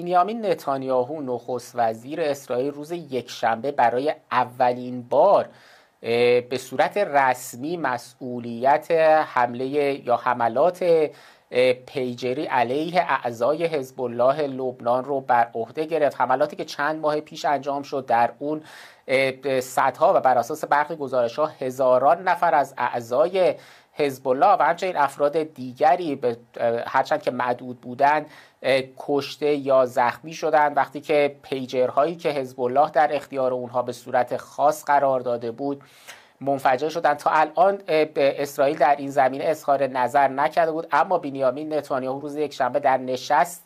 بنیامین نتانیاهو نخست وزیر اسرائیل روز یکشنبه برای اولین بار به صورت رسمی مسئولیت حمله یا حملات پیجری علیه اعضای حزب الله لبنان رو بر عهده گرفت حملاتی که چند ماه پیش انجام شد در اون صدها و بر اساس برخی گزارش ها هزاران نفر از اعضای حزب الله و همچنین افراد دیگری به هرچند که معدود بودند کشته یا زخمی شدند، وقتی که پیجرهایی که حزب الله در اختیار اونها به صورت خاص قرار داده بود منفجر شدن تا الان اسرائیل در این زمینه اظهار نظر نکرده بود اما بینیامین نتانیاهو روز یکشنبه در نشست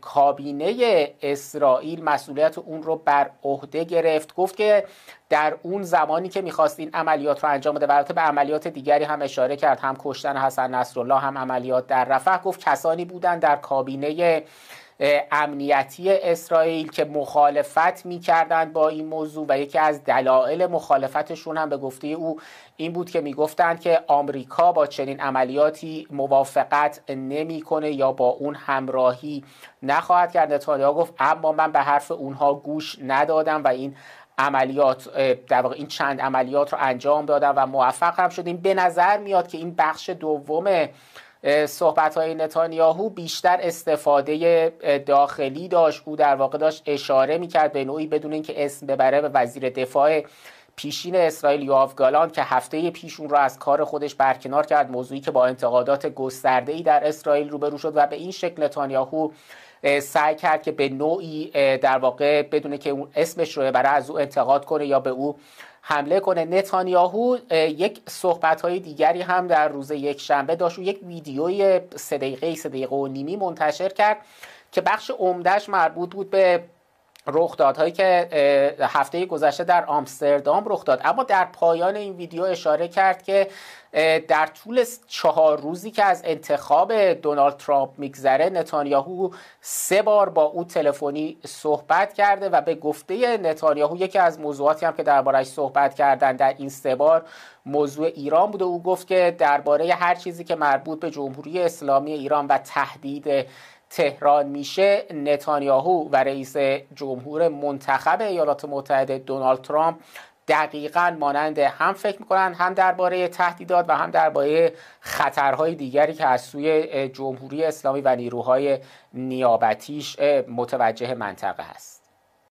کابینه اسرائیل مسئولیت اون رو بر عهده گرفت گفت که در اون زمانی که میخواست این عملیات رو انجام بده برات به عملیات دیگری هم اشاره کرد هم کشتن حسن نصرالله هم عملیات در رفح گفت کسانی بودن در کابینه امنیتی اسرائیل که مخالفت میکردند با این موضوع و یکی از دلایل مخالفتشون هم به گفته او این بود که میگفتند که آمریکا با چنین عملیاتی موافقت نمیکنه یا با اون همراهی نخواهد کرد نتانیاهو گفت اما من به حرف اونها گوش ندادم و این عملیات در واقع این چند عملیات رو انجام دادم و موفق هم شدیم به نظر میاد که این بخش دوم صحبت های نتانیاهو بیشتر استفاده داخلی داشت او در واقع داشت اشاره میکرد به نوعی بدون اینکه اسم ببره به وزیر دفاع پیشین اسرائیل یوآف گالان که هفته پیش اون را از کار خودش برکنار کرد موضوعی که با انتقادات گسترده ای در اسرائیل روبرو شد و به این شکل نتانیاهو سعی کرد که به نوعی در واقع بدونه که اون اسمش رو برای از او انتقاد کنه یا به او حمله کنه نتانیاهو یک صحبت های دیگری هم در روز یک شنبه داشت و یک ویدیوی سه دقیقه سه دقیقه و نیمی منتشر کرد که بخش عمدهش مربوط بود به رخدادهایی که هفته گذشته در آمستردام رخ داد اما در پایان این ویدیو اشاره کرد که در طول چهار روزی که از انتخاب دونالد ترامپ میگذره نتانیاهو سه بار با او تلفنی صحبت کرده و به گفته نتانیاهو یکی از موضوعاتی هم که دربارهش صحبت کردن در این سه بار موضوع ایران بوده او گفت که درباره هر چیزی که مربوط به جمهوری اسلامی ایران و تهدید تهران میشه نتانیاهو و رئیس جمهور منتخب ایالات متحده دونالد ترامپ دقیقا مانند هم فکر میکنن هم درباره تهدیدات و هم درباره خطرهای دیگری که از سوی جمهوری اسلامی و نیروهای نیابتیش متوجه منطقه هست